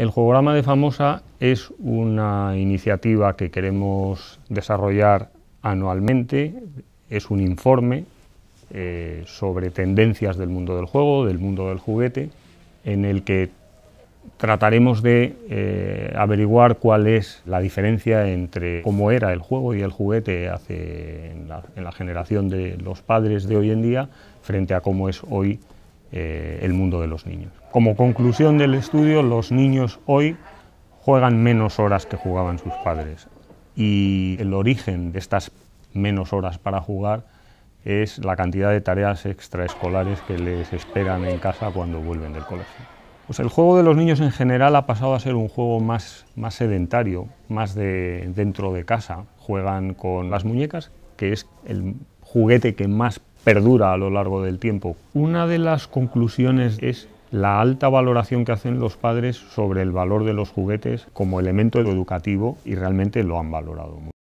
El Juegograma de Famosa es una iniciativa que queremos desarrollar anualmente, es un informe eh, sobre tendencias del mundo del juego, del mundo del juguete, en el que trataremos de eh, averiguar cuál es la diferencia entre cómo era el juego y el juguete hace en la, en la generación de los padres de hoy en día frente a cómo es hoy eh, el mundo de los niños. Como conclusión del estudio, los niños hoy juegan menos horas que jugaban sus padres y el origen de estas menos horas para jugar es la cantidad de tareas extraescolares que les esperan en casa cuando vuelven del colegio. Pues el juego de los niños en general ha pasado a ser un juego más, más sedentario, más de dentro de casa. Juegan con las muñecas, que es el juguete que más perdura a lo largo del tiempo. Una de las conclusiones es la alta valoración que hacen los padres sobre el valor de los juguetes como elemento educativo y realmente lo han valorado mucho.